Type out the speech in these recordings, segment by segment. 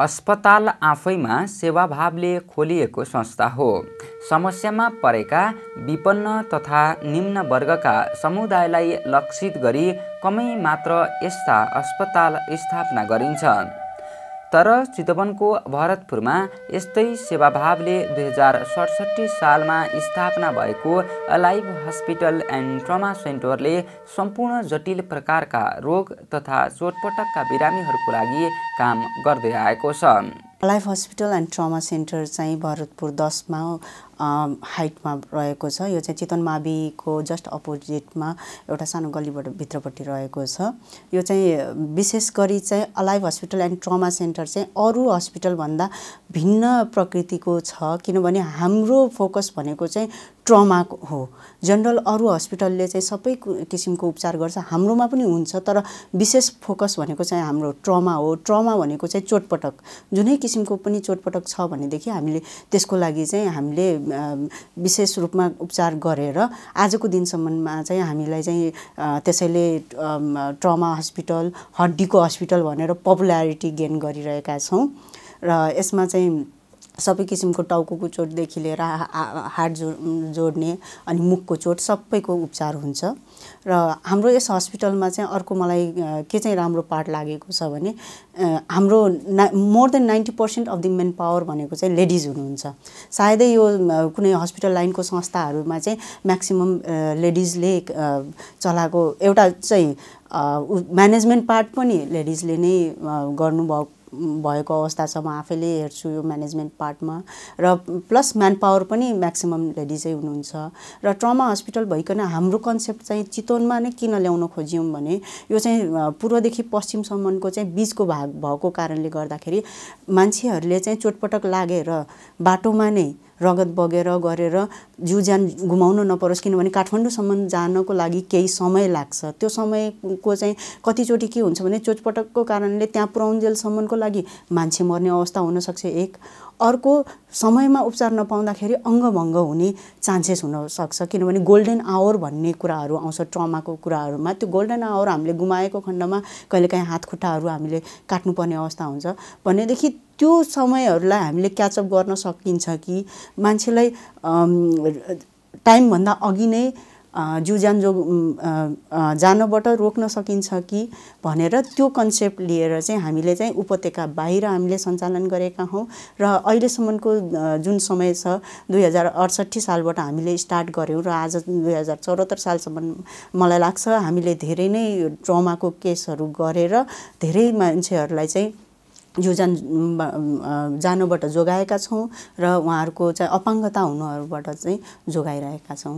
अस्पताल आफैमा सेवाभावले खोलिएको संस्था हो समस्यामा परेका विपन्न तथा निम्न वर्गका समुदायलाई लक्षित गरी कमै मात्र यस्ता अस्पताल स्थापना गरिन्छ तर चितवनको भरतपुरमा यस्तै सेवाभावले दुई हजार सडसट्ठी सालमा स्थापना भएको अलाइभ हस्पिटल एन्ड ट्रमा सेन्टरले सम्पूर्ण जटिल प्रकारका रोग तथा चोटपटकका बिरामीहरूको लागि काम गर्दै आएको छ life hospital and trauma centre चाहिँ भरतपुर दसमा हाइटमा रहेको छ यो चाहिँ चितवन माभिको जस्ट अपोजिटमा एउटा सानो गल्लीबाट भित्रपट्टि रहेको छ यो चाहिँ विशेष गरी चाहिँ alive hospital and trauma centre चाहिँ अरू हस्पिटलभन्दा भिन्न प्रकृतिको छ किनभने हाम्रो फोकस भनेको चाहिँ ट्रमा हो जनरल अरू हस्पिटलले चाहिँ सबै किसिमको उपचार गर्छ हाम्रोमा पनि हुन्छ तर विशेष फोकस भनेको चाहिँ हाम्रो ट्रमा हो ट्रमा भनेको चाहिँ चोटपटक जुनै किसिमको पनि चोटपटक छ भनेदेखि हामीले त्यसको लागि चाहिँ हामीले विशेष रूपमा उपचार गरेर आजको दिनसम्ममा चाहिँ हामीलाई चाहिँ त्यसैले ट्रमा हस्पिटल हड्डीको हस्पिटल भनेर पपुल्यारिटी गेन गरिरहेका छौँ र यसमा चाहिँ सबै किसिमको टाउको चोटदेखि लिएर हार्ट जो जोड्ने अनि मुखको चोट सबैको उपचार हुन्छ र हाम्रो यस हस्पिटलमा चाहिँ अर्को मलाई के चाहिँ राम्रो पार्ट लागेको छ भने हाम्रो ना more than ninety percent of the manpower भनेको चाहिँ लेडिज हुनुहुन्छ सायदै यो कुनै हस्पिटल लाइनको संस्थाहरूमा चाहिँ म्याक्सिमम् लेडिजले चलाएको एउटा चाहिँ म्यानेजमेन्ट पार्ट पनि लेडिजले नै गर्नुभएको भएको अवस्था छ म आफैले हेर्छु यो म्यानेजमेन्ट पार्टमा र प्लस म्यान पावर पनि म्याक्सिमम् लेडिजै हुनुहुन्छ र ट्रमा हस्पिटल भइकन हाम्रो कन्सेप्ट चाहिँ चितवनमा नै किन ल्याउन खोज्यौँ भने यो चाहिँ पूर्वदेखि पश्चिमसम्मको चाहिँ बिचको भाग भएको कारणले गर्दाखेरि मान्छेहरूले चाहिँ चोटपटक लागेर बाटोमा नै रगत बगेर गरेर जिउ ज्यान गुमाउनु नपरोस् किनभने काठमाडौँसम्म जानको लागि केही समय लाग्छ त्यो समयको चाहिँ कतिचोटि के हुन्छ भने चोटपटकको कारणले त्यहाँ पुराउन्जेलसम्मको लागि मान्छे मर्ने अवस्था हुनसक्छ एक अर्को समयमा उपचार नपाउँदाखेरि अङ्गभङ्ग हुने चान्सेस हुनसक्छ किनभने गोल्डन आवर भन्ने कुराहरू आउँछ ट्रमाको कुराहरूमा त्यो गोल्डन आवर हामीले गुमाएको खण्डमा कहिलेकाहीँ हात हातखुट्टाहरू हामीले काट्नुपर्ने अवस्था हुन्छ भनेदेखि त्यो समयहरूलाई हामीले क्याचअप गर्न सकिन्छ कि मान्छेलाई टाइमभन्दा अघि नै जिउ ज्यान जो जानबाट रोक्न सकिन्छ कि भनेर त्यो कन्सेप्ट लिएर चाहिँ हामीले चाहिँ उपत्यका बाहिर हामीले सञ्चालन गरेका हौँ र अहिलेसम्मको जुन समय छ दुई हजार अडसट्ठी सालबाट हामीले स्टार्ट गऱ्यौँ र आज दुई हजार चौहत्तर सालसम्म मलाई लाग्छ हामीले धेरै नै ट्रमाको केसहरू गरेर धेरै मान्छेहरूलाई चाहिँ यो जान जानुबाट जोगाएका छौँ र उहाँहरूको चाहिँ अपाङ्गता हुनुहरूबाट चाहिँ जोगाइरहेका छौँ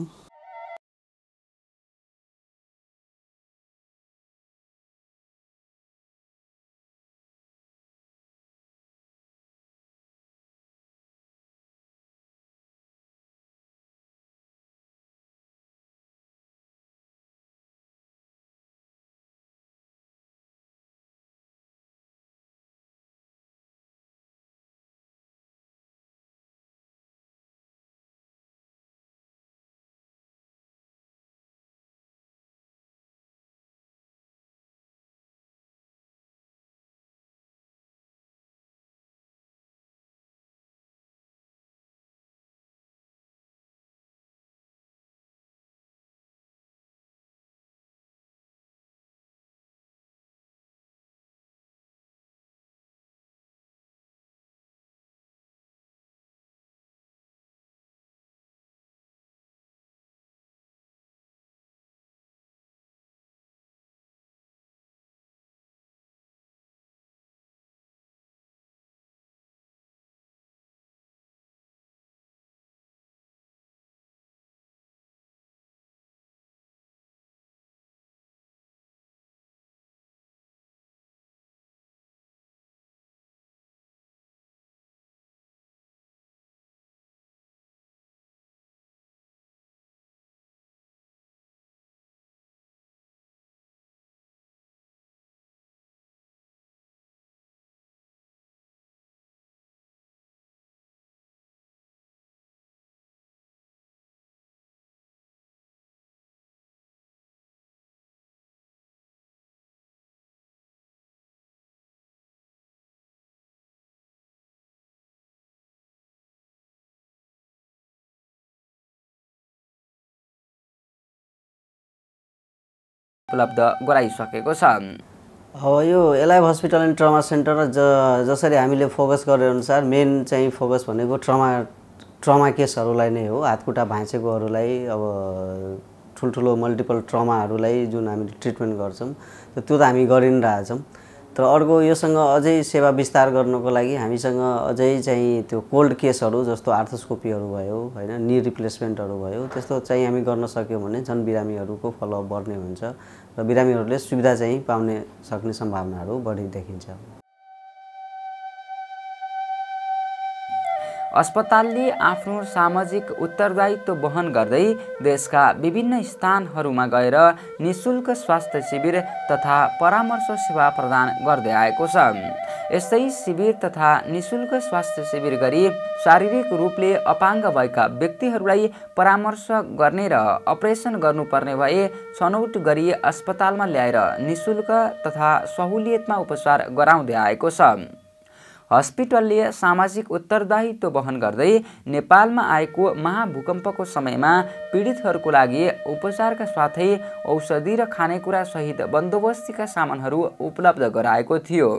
उपलब्ध गराइसकेको छ अब यो alive hospital and trauma centre ज जसरी हामीले फोकस गरे अनुसार मेन चाहिँ फोकस भनेको ट्रमा ट्रमा केसहरूलाई नै हो हातखुट्टा भाँचेकोहरूलाई अब ठुल्ठुलो मल्टिपल ट्रमाहरूलाई जुन हामीले ट्रिटमेन्ट गर्छौँ त्यो त हामी गरि नै रहेछौँ तर अर्को योसँग अझै सेवा विस्तार गर्नको लागि हामीसँग अझै चाहिँ त्यो कोल्ड केसहरू जस्तो आर्थोस्कोपीहरू भयो होइन नि रिप्लेसमेन्टहरू भयो त्यस्तो चाहिँ हामी गर्न सक्यौँ भने झन् बिरामीहरूको फलोअप बढ्ने हुन्छ र बिरामीहरूले सुविधा चाहिँ पाउने सक्ने सम्भावनाहरू बढी देखिन्छ अस्पतालले आफ्नो सामाजिक उत्तरदायित्व वहन गर्दै देशका विभिन्न स्थानहरूमा गएर निशुल्क स्वास्थ्य शिविर तथा परामर्श सेवा प्रदान गर्दै आएको छ यस्तै शिविर तथा निशुल्क स्वास्थ्य शिविर गरी शारीरिक रूपले अपाङ्ग भएका व्यक्तिहरूलाई परामर्श गर्ने र अपरेसन गर्नुपर्ने भए छनौट गरी अस्पतालमा ल्याएर निशुल्क तथा सहुलियतमा उपचार गराउँदै आएको छ हस्पिटलले सामाजिक उत्तरदायित्व वहन गर्दै नेपालमा आएको महाभूकम्पको समयमा पीडितहरूको लागि उपचारका साथै औषधि र खानेकुरासहित बन्दोबस्तीका सामानहरू उपलब्ध गराएको थियो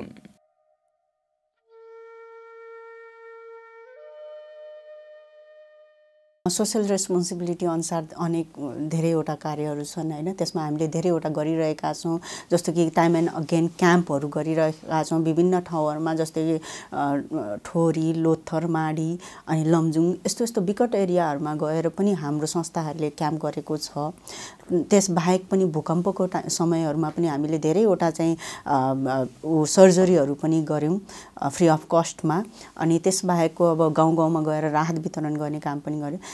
सोसियल रेस्पोन्सिबिलिटी अनुसार अनेक धेरैवटा कार्यहरू छन् होइन त्यसमा हामीले धेरैवटा गरिरहेका छौँ जस्तो कि टाइम एन्ड अगेन क्याम्पहरू गरिरहेका छौँ विभिन्न ठाउँहरूमा जस्तै ठोरी लोथर माडी अनि लमजुङ यस्तो यस्तो विकट एरियाहरूमा गएर पनि हाम्रो संस्थाहरूले क्याम्प गरेको छ त्यसबाहेक पनि भूकम्पको टा समयहरूमा पनि हामीले धेरैवटा चाहिँ सर्जरीहरू पनि गऱ्यौँ फ्री अफ कस्टमा अनि त्यसबाहेकको अब गाउँ गाउँमा गएर राहत वितरण गर्ने काम पनि गऱ्यौँ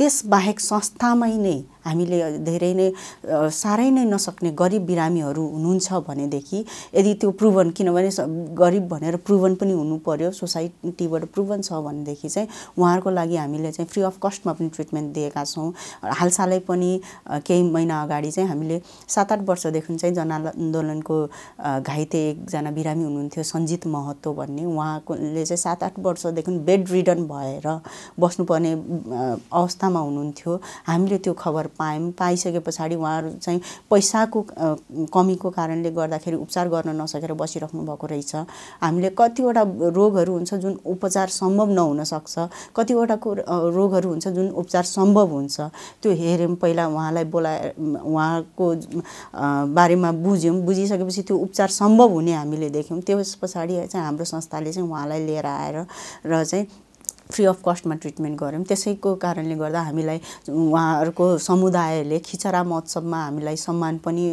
त्यसबाहेक संस्थामै नै हामीले धेरै नै साह्रै नै नसक्ने गरिब बिरामीहरू हुनुहुन्छ भनेदेखि यदि त्यो प्रुभन किनभने गरिब भनेर प्रुभन पनि हुनु पर्यो सोसाइटीबाट प्रुभन छ भनेदेखि चाहिँ उहाँहरूको लागि हामीले चाहिँ फ्री अफ कस्टमा पनि ट्रिटमेन्ट दिएका छौँ हालसालै पनि केही महिना अगाडि चाहिँ हामीले सात आठ वर्षदेखि चाहिँ जनआन्दोलनको घाइते एकजना बिरामी हुनुहुन्थ्यो सञ्जित महतो भन्ने उहाँकोले चाहिँ सात आठ वर्षदेखि बेड रिडन भएर बस्नुपर्ने अवस्था अवस्थामा हुनुहुन्थ्यो हामीले त्यो खबर पायौँ पाइसके पछाडि उहाँहरू चाहिँ पैसाको कमीको कारणले गर्दाखेरि उपचार गर्न नसकेर बसिराख्नु भएको रहेछ हामीले कतिवटा रोगहरू हुन्छ जुन उपचार सम्भव नहुनसक्छ कतिवटा रोगहरू हुन्छ जुन उपचार सम्भव हुन्छ त्यो हेऱ्यौँ पहिला उहाँलाई बोलाए उहाँको बारेमा बुझ्यौँ बुझिसकेपछि त्यो उपचार सम्भव हुने हामीले देख्यौँ त्यस पछाडि चाहिँ हाम्रो संस्थाले चाहिँ उहाँलाई लिएर आएर र चाहिँ फ्री अफ कस्टमा ट्रिटमेन्ट गऱ्यौँ त्यसैको कारणले गर्दा हामीलाई उहाँहरूको समुदायले खिचरा महोत्सवमा हामीलाई सम्मान पनि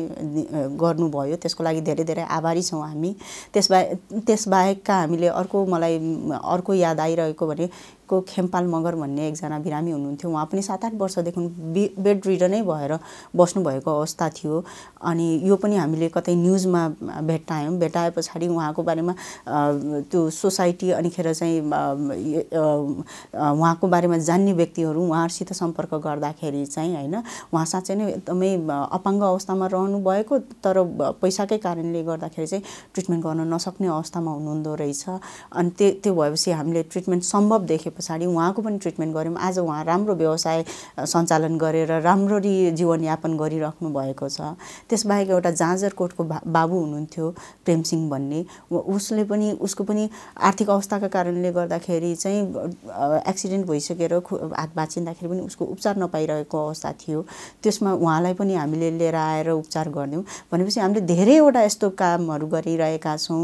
गर्नुभयो त्यसको लागि धेरै धेरै आभारी छौँ हामी त्यसबाहेक त्यसबाहेकका हामीले अर्को मलाई अर्को याद आइरहेको भने को खेमपाल मगर भन्ने एकजना बिरामी हुनुहुन्थ्यो उहाँ पनि सात आठ वर्षदेखि बे बेड रिडर नै भएर बस्नुभएको अवस्था थियो अनि यो पनि हामीले कतै न्युजमा भेट्टायौँ भेटाए पछाडि उहाँको बारेमा त्यो सोसाइटी अनिखेर चाहिँ उहाँको बारेमा जान्ने व्यक्तिहरू उहाँहरूसित सम्पर्क गर्दाखेरि चाहिँ होइन उहाँ साँच्चै नै एकदमै अपाङ्ग अवस्थामा रहनु भएको तर पैसाकै कारणले गर्दाखेरि चाहिँ ट्रिटमेन्ट गर्न नसक्ने अवस्थामा हुनुहुँदो रहेछ अनि त्यो त्यो भएपछि हामीले ट्रिटमेन्ट सम्भव देखे पछाडि उहाँको पनि ट्रिटमेन्ट गऱ्यौँ आज उहाँ राम्रो व्यवसाय सञ्चालन गरेर राम्ररी जीवनयापन गरिराख्नु भएको छ त्यसबाहेक एउटा जाँजरकोटको बाबु हुनुहुन्थ्यो प्रेमसिंह भन्ने उसले पनि उसको पनि आर्थिक अवस्थाका कारणले गर्दाखेरि चाहिँ एक्सिडेन्ट भइसकेर हात बाँचिँदाखेरि पनि उसको उपचार नपाइरहेको अवस्था थियो त्यसमा उहाँलाई पनि हामीले लिएर आएर उपचार गरिदिउँ भनेपछि हामीले धेरैवटा यस्तो कामहरू गरिरहेका छौँ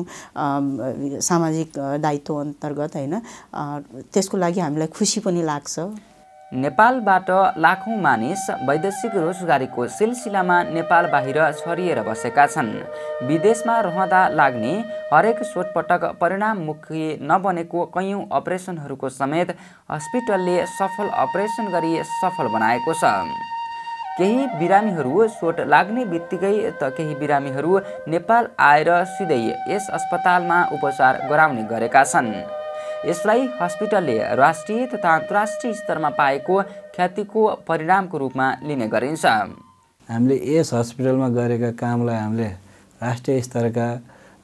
सामाजिक दायित्व अन्तर्गत होइन त्यसको लागि हामीलाई खुसी पनि लाग्छ नेपालबाट लाखौँ मानिस वैदेशिक रोजगारीको सिलसिलामा नेपाल बाहिर छरिएर बसेका छन् विदेशमा रहँदा लाग्ने हरेक सोटपटक परिणाममुखी नबनेको कैयौँ अपरेसनहरूको समेत हस्पिटलले सफल अपरेसन गरी सफल बनाएको छ केही बिरामीहरू सोट लाग्ने बित्तिकै त केही बिरामीहरू नेपाल आएर सिधै यस अस्पतालमा उपचार गराउने गरेका छन् यसलाई हस्पिटलले राष्ट्रिय तथा अन्तर्राष्ट्रिय स्तरमा पाएको ख्यातिको परिणामको रूपमा लिने गरिन्छ हामीले यस हस्पिटलमा गरेका कामलाई हामीले राष्ट्रिय स्तरका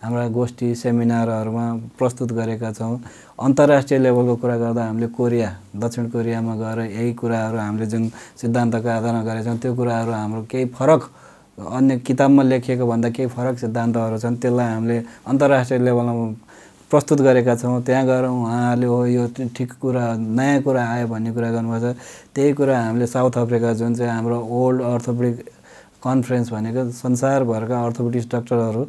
हाम्रा गोष्ठी सेमिनारहरूमा प्रस्तुत गरेका छौँ अन्तर्राष्ट्रिय लेभलको कुरा गर्दा हामीले कोरिया दक्षिण कोरियामा गएर यही कुराहरू हामीले जुन सिद्धान्तको आधारमा गरेका छौँ त्यो कुराहरू हाम्रो केही फरक अन्य किताबमा लेखिएको भन्दा केही फरक सिद्धान्तहरू छन् त्यसलाई हामीले अन्तर्राष्ट्रिय लेभलमा प्रस्तुत गरेका छौँ त्यहाँ गएर उहाँहरूले हो यो ठिक कुरा नयाँ कुरा आयो भन्ने कुरा गर्नुपर्छ त्यही कुरा हामीले साउथ अफ्रिका जुन चाहिँ हाम्रो ओल्ड अर्थोपेडिक कन्फरेन्स भनेको संसारभरका अर्थोपेडिस्ट डक्टरहरू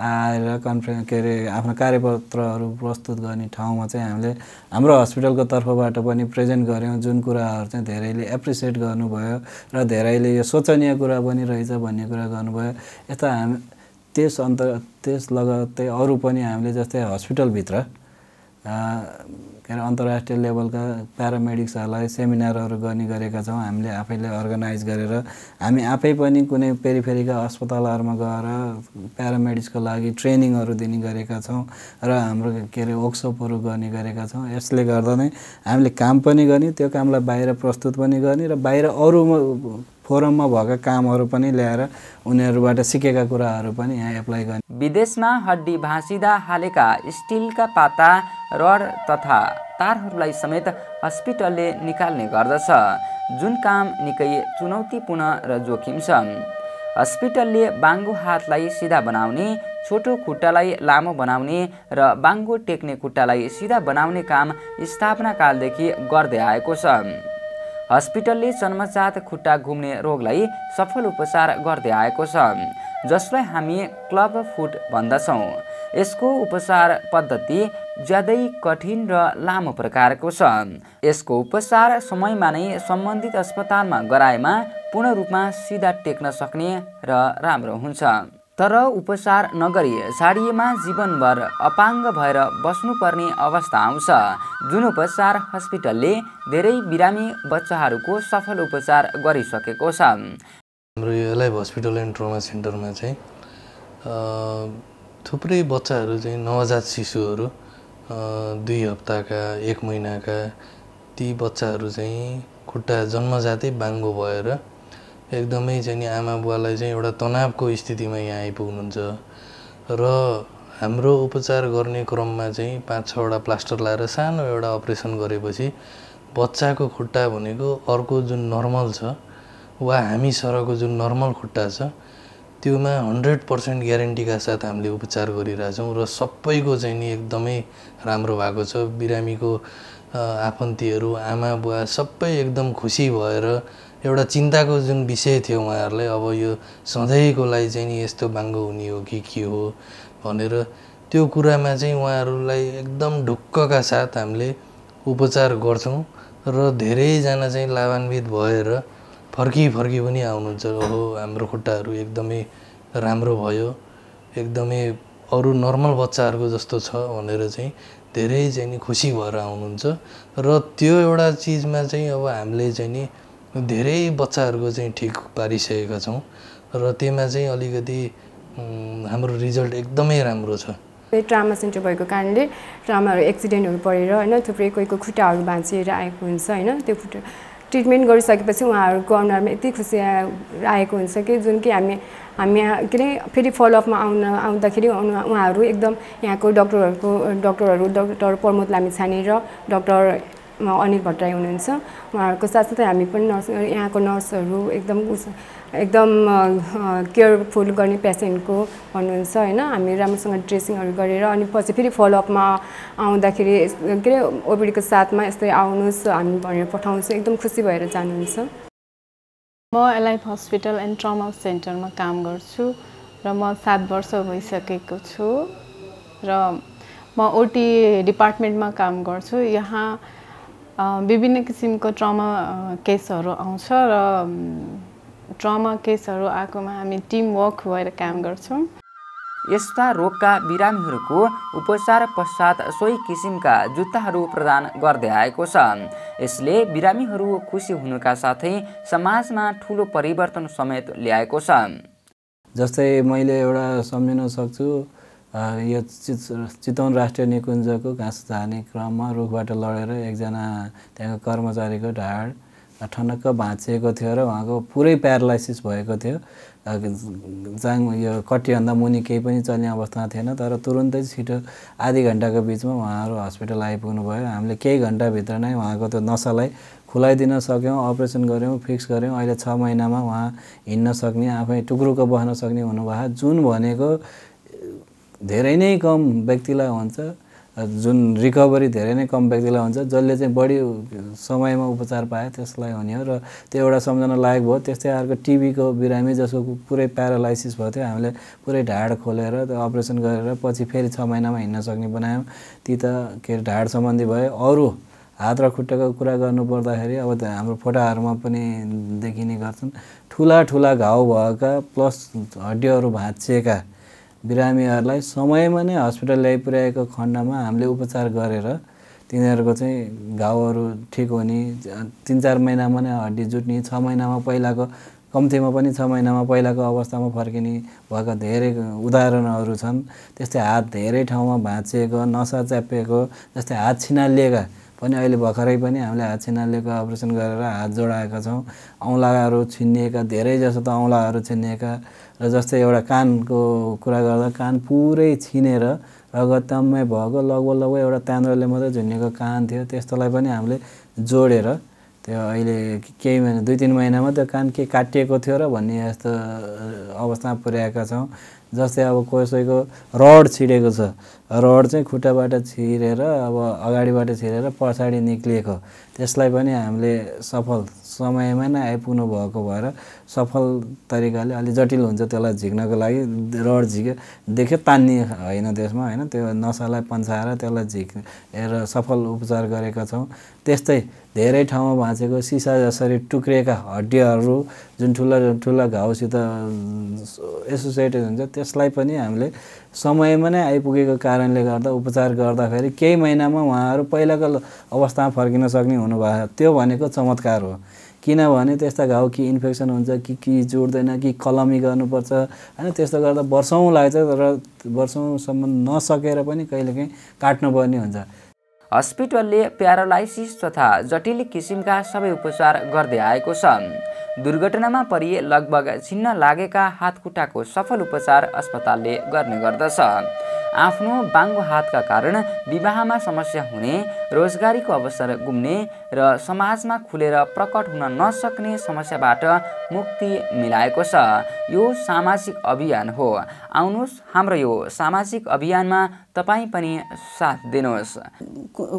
आएर कन्फरेन्स के अरे आफ्नो कार्यपत्रहरू प्रस्तुत गर्ने ठाउँमा चाहिँ हामीले हाम्रो हस्पिटलको तर्फबाट पनि प्रेजेन्ट गऱ्यौँ जुन कुराहरू चाहिँ धेरैले एप्रिसिएट गर्नुभयो र धेरैले यो शोचनीय कुरा पनि रहेछ भन्ने कुरा गर्नुभयो यता हामी त्यस अन्त त्यस लगत्तै अरू पनि हामीले जस्तै हस्पिटलभित्र के अरे अन्तर्राष्ट्रिय लेभलका प्यारामेडिक्सहरूलाई सेमिनारहरू गर्ने गरेका छौँ हामीले आफैले अर्गनाइज गरेर हामी आफै पनि कुनै पेरिफेरिका अस्पतालहरूमा गएर प्यारामेडिक्सको लागि ट्रेनिङहरू दिने गरेका छौँ र हाम्रो के अरे वर्कसपहरू गर्ने गरेका छौँ यसले गर्दा नै हामीले काम पनि गर्ने त्यो कामलाई बाहिर प्रस्तुत पनि गर्ने र बाहिर अरू फोरममा भएका कामहरू पनि ल्याएर उनीहरूबाट सिकेका कुराहरू पनि यहाँ एप्लाई गर्ने विदेशमा हड्डी भाँसिँदा हालेका स्टिलका पाता रड तथा तारहरूलाई समेत हस्पिटलले निकाल्ने गर्दछ जुन काम निकै चुनौतीपूर्ण र जोखिम छ हस्पिटलले बाङ्गो हातलाई सिधा बनाउने छोटो खुट्टालाई लामो बनाउने र बाङ्गो टेक्ने खुट्टालाई सिधा बनाउने काम स्थापना कालदेखि गर्दै आएको छ हस्पिटलले जन्मजात खुट्टा घुम्ने रोगलाई सफल उपचार गर्दै आएको छ जसलाई हामी क्लब फुट भन्दछौँ यसको उपचार पद्धति ज्यादै कठिन र लामो प्रकारको छ यसको उपचार समयमा नै सम्बन्धित अस्पतालमा गराएमा पूर्ण रूपमा सिधा टेक्न सक्ने र राम्रो हुन्छ तर उपचार नगरी सारिएमा जीवनभर अपाङ्ग भएर बस्नुपर्ने अवस्था आउँछ जुन उपचार हस्पिटलले धेरै बिरामी बच्चाहरूको सफल उपचार गरिसकेको छ हाम्रो यो लाइभ हस्पिटल एन्ड ट्रोमा सेन्टरमा चाहिँ थुप्रै बच्चाहरू चाहिँ नवजात शिशुहरू दुई हप्ताका एक महिनाका ती बच्चाहरू चाहिँ खुट्टा जन्मजातै बाङ्गो भएर एकदमै चाहिँ नि आमा बुवालाई चाहिँ एउटा तनावको स्थितिमा यहाँ आइपुग्नुहुन्छ र हाम्रो उपचार गर्ने क्रममा चाहिँ पाँच छवटा प्लास्टर लाएर सानो एउटा अपरेसन गरेपछि बच्चाको खुट्टा भनेको अर्को जुन नर्मल छ वा हामी सरको जुन नर्मल खुट्टा छ त्योमा हन्ड्रेड पर्सेन्ट ग्यारेन्टीका साथ हामीले उपचार गरिरहेछौँ र सबैको चाहिँ नि एकदमै राम्रो भएको छ बिरामीको आफन्तीहरू आमा बुवा सबै एकदम खुसी भएर एउटा चिन्ताको जुन विषय थियो उहाँहरूलाई अब यो सधैँको लागि चाहिँ नि यस्तो बाङ्गो हुने हो कि के हो भनेर त्यो कुरामा चाहिँ उहाँहरूलाई एकदम ढुक्कका साथ हामीले उपचार गर्छौँ र धेरैजना चाहिँ लाभान्वित भएर फर्की फर्की पनि आउनुहुन्छ हो हाम्रो खुट्टाहरू एकदमै राम्रो भयो एकदमै अरू नर्मल बच्चाहरूको जस्तो छ भनेर चाहिँ धेरै चाहिँ नि खुसी भएर आउनुहुन्छ र त्यो एउटा चिजमा चाहिँ अब हामीले चाहिँ नि धेरै बच्चाहरूको चाहिँ ठिक पारिसकेका छौँ र त्यसमा चाहिँ अलिकति हाम्रो रिजल्ट एकदमै राम्रो छ ट्रामा सेन्टर भएको कारणले ट्रामाहरू एक्सिडेन्टहरू परेर होइन थुप्रै कोही कोही खुट्टाहरू भाँचिएर आएको हुन्छ होइन त्यो खुट्टा ट्रिटमेन्ट गरिसकेपछि उहाँहरूको अनुहारमा यति खुसी आएको हुन्छ कि जुन कि हामी हामी के अरे फेरि फलोअपमा आउन आउँदाखेरि उहाँहरू एकदम यहाँको डक्टरहरूको डक्टरहरू डक्टर प्रमोद लामी र डक्टर अनिल भट्टराई हुनुहुन्छ उहाँहरूको साथसाथै हामी पनि नर्स यहाँको नर्सहरू एकदम एकदम केयरफुल गर्ने पेसेन्टको भन्नुहुन्छ होइन हामी राम्रोसँग ड्रेसिङहरू गरेर अनि पछि फेरि फलोअपमा आउँदाखेरि के अरे ओबिडीको साथमा यस्तै आउनुहोस् हामी भनेर पठाउँछु एकदम खुसी भएर जानुहुन्छ म एलाइफ हस्पिटल एन्ड ट्रमा सेन्टरमा काम गर्छु र म सात वर्ष भइसकेको छु र म ओटी डिपार्टमेन्टमा काम गर्छु यहाँ विभिन्न किसिमको ट्रमा केसहरू आउँछ र ट्रमा केसहरू आएकोमा हामी टिमवर्क भएर काम गर्छौँ यस्ता रोगका बिरामीहरूको उपचार पश्चात सोही किसिमका जुत्ताहरू प्रदान गर्दै आएको छ यसले बिरामीहरू खुसी हुनुका साथै समाजमा ठुलो परिवर्तन समेत ल्याएको छ जस्तै मैले एउटा सम्झिन सक्छु यो चितवन राष्ट्रिय निकुञ्जको घाँस झार्ने क्रममा रुखबाट लडेर एकजना त्यहाँको कर्मचारीको ढाड ठनक्क भाँचिएको थियो र उहाँको पुरै प्यारालाइसिस भएको थियो जाङ यो कटीभन्दा मुनि केही पनि चल्ने अवस्था थिएन तर तुरुन्तै छिटो आधी घन्टाको बिचमा उहाँहरू हस्पिटल भयो हामीले केही घन्टाभित्र नै उहाँको त्यो नसालाई खुलाइदिन सक्यौँ अपरेसन गऱ्यौँ फिक्स गऱ्यौँ अहिले छ महिनामा उहाँ हिँड्न सक्ने आफै टुक्रुको बस्न सक्ने हुनुभयो जुन भनेको धेरै नै कम व्यक्तिलाई हुन्छ जुन रिकभरी धेरै नै कम व्यक्तिलाई हुन्छ जसले चाहिँ बढी समयमा उपचार पायो त्यसलाई हुने हो र त्यो एउटा सम्झना लायक भयो त्यस्तै अर्को टिबीको बिरामी जसको पुरै प्यारालाइसिस भएको थियो हामीले पुरै ढाड खोलेर त्यो अपरेसन गरेर पछि फेरि छ महिनामा हिँड्न सक्ने बनायौँ ती त के अरे ढाड सम्बन्धी भयो अरू हात र खुट्टाको कुरा गर्नुपर्दाखेरि अब हाम्रो फोटाहरूमा पनि देखिने गर्छन् ठुला ठुला घाउ भएका प्लस हड्डीहरू भाँचिएका बिरामीहरूलाई समयमा नै हस्पिटल ल्याइपुर्याएको खण्डमा हामीले उपचार गरेर तिनीहरूको चाहिँ घाउहरू ठिक हुने तिन चार महिनामा नै हड्डी जुट्ने छ महिनामा पहिलाको कम्तीमा पनि छ महिनामा पहिलाको अवस्थामा फर्किने भएका धेरै उदाहरणहरू छन् त्यस्तै हात धेरै ठाउँमा भाँचिएको नसा च्यापिएको जस्तै हात छिनालिएका पनि अहिले भर्खरै पनि हामीले हात छिनालिएको अपरेसन गरेर हात जोडाएका छौँ औँलाहरू छिन्निएका धेरै जसो त औँलाहरू छिन्निएका र जस्तै एउटा कानको कुरा गर्दा कान पुरै छिनेर रगतमै भएको लगभग लगभग एउटा तान्द्रोले मात्रै झुन्नेको कान थियो त्यस्तोलाई पनि हामीले जोडेर त्यो अहिले केही महिना दुई तिन महिनामा त्यो कान के काटिएको थियो र भन्ने यस्तो अवस्थामा पुर्याएका छौँ जस्तै अब कसैको रड छिडेको छ रड चाहिँ खुट्टाबाट छिरेर अब अगाडिबाट छिरेर पछाडि निक्लिएको त्यसलाई पनि हामीले सफल समयमा नै आइपुग्नु भएको भएर सफल तरिकाले अलिक जटिल हुन्छ त्यसलाई झिक्नको लागि रड झिक्यो देख्यो तान्ने होइन त्यसमा होइन त्यो नसालाई पन्छाएर त्यसलाई झिकेर सफल उपचार गरेका छौँ त्यस्तै धेरै ठाउँमा भाँचेको सिसा जसरी टुक्रिएका हड्डीहरू जुन ठुला ठुला घाउसित एसोसिएटेड हुन्छ त्यसलाई पनि हामीले समयमा नै आइपुगेको कारणले गर्दा उपचार गर्दाखेरि केही महिनामा उहाँहरू पहिलाको अवस्थामा फर्किन सक्ने हुनुभएको त्यो भनेको चमत्कार हो किनभने त्यस्ता घाउ कि इन्फेक्सन हुन्छ कि कि जोड्दैन कि कलमी गर्नुपर्छ होइन त्यस्तो गर्दा वर्षौँ लाग्छ र वर्षौँसम्म नसकेर पनि कहिलेकाहीँ काट्नुपर्ने हुन्छ हस्पिटलले प्यारालाइसिस तथा जटिल किसिमका सबै उपचार गर्दै आएको छ दुर्घटनामा परिए लगभग छिन्न लागेका हातखुट्टाको सफल उपचार अस्पतालले गर्ने गर्दछ आफ्नो बाङ्गो हातका कारण विवाहमा समस्या हुने रोजगारीको अवसर गुम्ने र समाजमा खुलेर प्रकट हुन नसक्ने समस्याबाट मुक्ति मिलाएको छ यो सामाजिक अभियान हो आउनुहोस् हाम्रो यो सामाजिक अभियानमा तपाईँ पनि साथ दिनुहोस्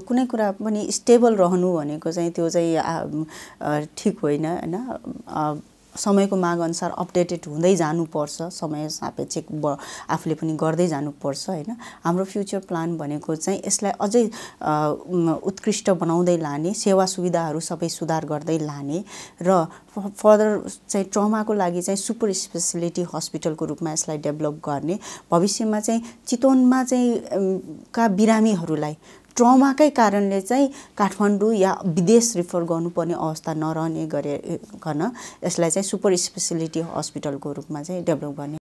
कुनै कुरा पनि स्टेबल रहनु भनेको चाहिँ त्यो चाहिँ ठिक होइन होइन समयको मागअनुसार अपडेटेड हुँदै जानुपर्छ समय सापेक्ष आफूले पनि गर्दै जानुपर्छ होइन हाम्रो फ्युचर प्लान भनेको चाहिँ यसलाई अझै उत्कृष्ट बनाउँदै लाने सेवा सुविधाहरू सबै सुधार गर्दै लाने र फर्दर चाहिँ ट्रमाको लागि चाहिँ सुपर स्पेसिलिटी हस्पिटलको रूपमा यसलाई डेभलप गर्ने भविष्यमा चाहिँ चितवनमा चाहिँ का बिरामीहरूलाई ट्रमाकै कारणले चाहिँ काठमाडौँ या विदेश रिफर गर्नुपर्ने अवस्था नरहने गरे गर्न यसलाई चाहिँ सुपर स्पेसिलिटी हस्पिटलको रूपमा चाहिँ डेभलप गर्ने